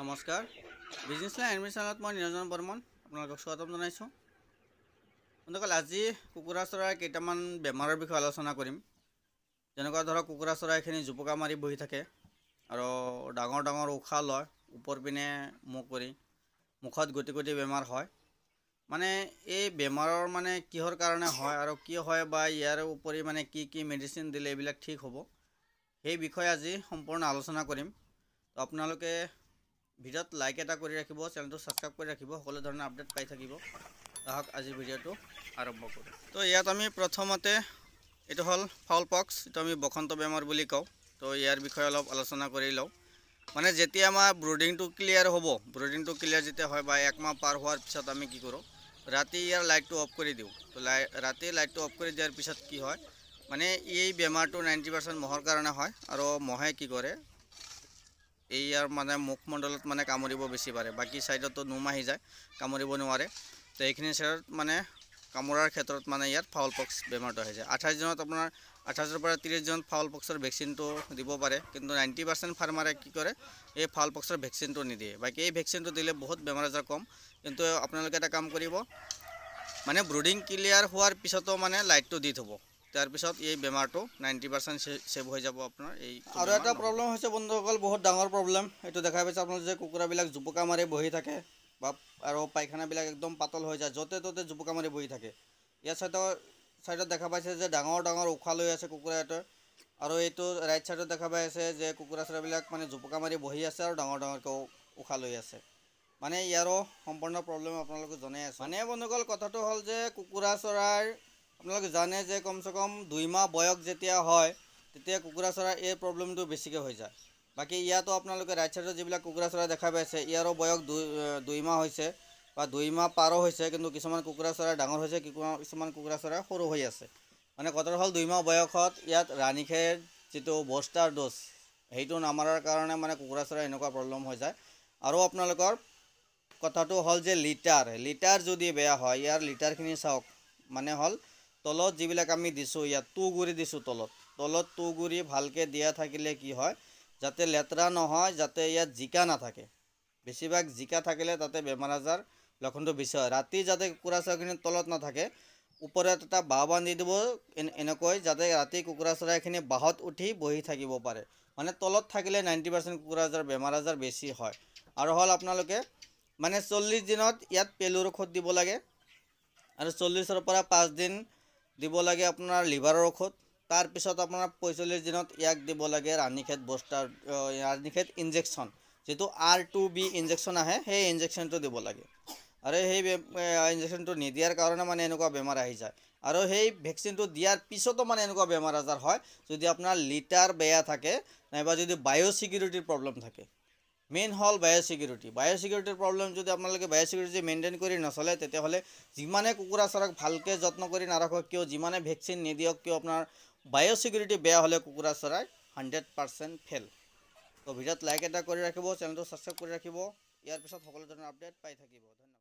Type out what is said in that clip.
নমস্কাৰ business line এডমিশ্যনত মই নিৰঞ্জন বৰ্মন আপোনালোকক স্বাগতম জনাইছোঁ বন্ধুসকল আজি কুকুৰা চৰাইৰ কেইটামান বেমাৰৰ বিষয়ে আলোচনা কৰিম যেনেকুৱা ধৰক কুকুৰা চৰাইখিনি জোপোকা মাৰি বহি থাকে আৰু ডাঙৰ ডাঙৰ উশাহ লয় ওপৰ পিনে মুখ কৰি মুখত গতি গতি বেমাৰ হয় মানে এই বেমাৰৰ মানে কিহৰ কাৰণে হয় আৰু কি হয় বা ইয়াৰ উপৰি মানে কি কি মেডিচিন দিলে এইবিলাক ঠিক হ'ব সেই বিষয়ে আজি সম্পূৰ্ণ আলোচনা কৰিম তো আপোনালোকে ভিডিঅ'ত লাইক এটা কৰি ৰাখিব চেনেলটো ছাবস্ক্ৰাইব কৰি ৰাখিব সকলো ধৰণৰ আপডেট পাই থাকিব আহক আজি ভিডিঅ'টো আৰম্ভ কৰোঁ তো ইয়াত আমি প্ৰথমতে এইটো হ'ল ফাউল পক্স এইটো আমি বসন্ত বেমাৰ বুলি কওঁ তো ইয়াৰ বিষয়ে অলপ আলোচনা কৰি লওঁ মানে যেতিয়া আমাৰ ব্ৰুডিংটো ক্লিয়াৰ হ'ব ব্ৰুডিংটো ক্লিয়াৰ যেতিয়া হয় বা একমাহ পাৰ হোৱাৰ পিছত আমি কি কৰোঁ ৰাতি ইয়াৰ লাইটটো অফ কৰি দিওঁ তো লাই ৰাতি লাইটটো অফ কৰি দিয়াৰ পিছত কি হয় মানে এই বেমাৰটো নাইণ্টি পাৰ্চেণ্ট মহৰ কাৰণে হয় আৰু মহে কি কৰে ইয়াৰ মানে মুখ মুখমণ্ডলত মানে কামুৰিব বেছি পাৰে বাকী ছাইডতো নুমাহি যায় কামুৰিব নোৱাৰে তো এইখিনি ছাইডত মানে কামোৰাৰ ক্ষেত্ৰত মানে ইয়াত ফাউল পক্স বেমাৰটো আহি যায় আঠাইছ দিনত আপোনাৰ আঠাইছৰ পৰা ত্ৰিছ দিনত ফাউল পক্সৰ ভেকচিনটো দিব পাৰে কিন্তু নাইণ্টি পাৰ্চেণ্ট ফাৰ্মাৰে কি কৰে এই ফাউল পক্সৰ ভেকচিনটো নিদিয়ে বাকী এই ভেকচিনটো দিলে বহুত বেমাৰ আজাৰ কম কিন্তু আপোনালোকে এটা কাম কৰিব মানে ব্ৰুডিং ক্লিয়াৰ হোৱাৰ পিছতো মানে লাইটটো দি থ'ব তাৰ পিছত এই বেমাৰটো নাইণ্টি পাৰ্চেণ্ট ছেভ হৈ যাব আপোনাৰ এই আৰু এটা প্ৰব্লেম হৈছে বন্ধুসকল বহুত ডাঙৰ প্ৰব্লেম এইটো দেখা পাইছে আপনাৰ যে কুকুৰাবিলাক জুপুকা মাৰি বহি থাকে বা আৰু পায়খানাবিলাক একদম পাতল হৈ যায় যতে ততে জুপুকা মাৰি বহি থাকে ইয়াৰ সাইড সাইডত দেখা পাইছে যে ডাঙৰ ডাঙৰ উশাহ লৈ আছে কুকুৰা এটা আৰ এই তো ৰাইট সাইডত দেখা পাইছে যে কুকুৰা সৰাবিলাক মানে জুপুকা মাৰি বহি আছে আৰু ডাঙৰ ডাঙৰকৈ উশাহ লৈ আছে মানে ইয়াৰো সম্পূৰ্ণ প্ৰব্লেম আপোনালোকে জনাই আছে মানে বন্ধুসকল কথাটো হল যে কুকুৰা চৰাইৰ আপোনালোকে জানে যে কমচে কম দুই মাহ বয়স যেতিয়া হয় তেতিয়া কুকুৰা চৰাই এই প্ৰব্লেমটো বেছিকৈ হৈ যায় বাকী ইয়াতো আপোনালোকে ৰাইট চাইডৰ যিবিলাক কুকুৰা চৰাই দেখা পাইছে ইয়াৰো বয়স দুই দুই মাহ হৈছে বা দুই মাহ পাৰ হৈছে কিন্তু কিছুমান কুকুৰা চৰাই ডাঙৰ হৈছে কিছুমান কুকুৰা চৰাই সৰু হৈ আছে মানে কথাটো হ'ল দুই মাহ বয়সত ইয়াত ৰাণীখেৰ যিটো বষ্টাৰ ড'জ সেইটো নামাৰাৰ কাৰণে মানে কুকুৰা চৰাই এনেকুৱা প্ৰব্লেম হৈ যায় আৰু আপোনালোকৰ কথাটো হ'ল যে লিটাৰ লিটাৰ যদি বেয়া হয় ইয়াৰ লিটাৰখিনি চাওক মানে হ'ল তলত যিবিলাক আমি দিছোঁ ইয়াত গুৰি দিছোঁ তলত তলত গুৰি ভালকৈ দিয়া থাকিলে কি হয় যাতে লেতেৰা নহয় যাতে ইয়াত জিকা নাথাকে বেছিভাগ জিকা থাকিলে তাতে বেমাৰ আজাৰ লক্ষণটো বেছি হয় ৰাতি যাতে কুকুৰা চৰাইখিনি তলত নাথাকে ওপৰত এটা বাঁহ বান্ধি দিব এনেকৈ যাতে ৰাতি কুকুৰা চৰাইখিনি বাঁহত উঠি বহি থাকিব পাৰে মানে তলত থাকিলে নাইণ্টি পাৰ্চেণ্ট কুকুৰা আজাৰ বেমাৰ আজাৰ বেছি হয় আৰু হ'ল আপোনালোকে মানে চল্লিছ দিনত ইয়াত পেলুৰ ঔষধ দিব লাগে আৰু চল্লিছৰ পৰা পাঁচদিন দিব লাগে আপোনাৰ লিভাৰৰ ঔষধ তাৰপিছত আপোনাৰ পঁয়চল্লিছ দিনত ইয়াক দিব লাগে ৰাণীখেত বস্তাৰ খেত ইনজেকশ্যন যিটো আৰ টু বি ইনজেকশ্যন আহে সেই ইনজেকশ্যনটো দিব লাগে আৰু সেই ইনজেকশ্যনটো নিদিয়াৰ কাৰণে মানে এনেকুৱা বেমাৰ আহি যায় আৰু সেই ভেকচিনটো দিয়াৰ পিছতো মানে এনেকুৱা বেমাৰ আজাৰ হয় যদি আপোনাৰ লিটাৰ বেয়া থাকে নাইবা যদি বায়'চিকিউৰিটিৰ প্ৰব্লেম থাকে মেইন হ'ল বায়'চিকিউৰিটি বায়'চিকিউৰিটিৰ প্ৰব্লেম যদি আপোনালোকে বায়'চিকিউৰিটি মেইনটেইন কৰি নচলে তেতিয়াহ'লে যিমানে কুকুৰা চৰাক ভালকৈ যত্ন কৰি নাৰাখক কিয় যিমানে ভেকচিন নিদিয়ক কিয় আপোনাৰ বায়'চিকিউৰিটি বেয়া হ'লে কুকুৰা চৰাই হাণ্ড্ৰেড পাৰ্চেণ্ট ফেইল তো ভিডিঅ'ত লাইক এটা কৰি ৰাখিব চেনেলটো ছাবস্ক্ৰাইব কৰি ৰাখিব ইয়াৰ পিছত সকলো ধৰণৰ আপডেট পাই থাকিব ধন্যবাদ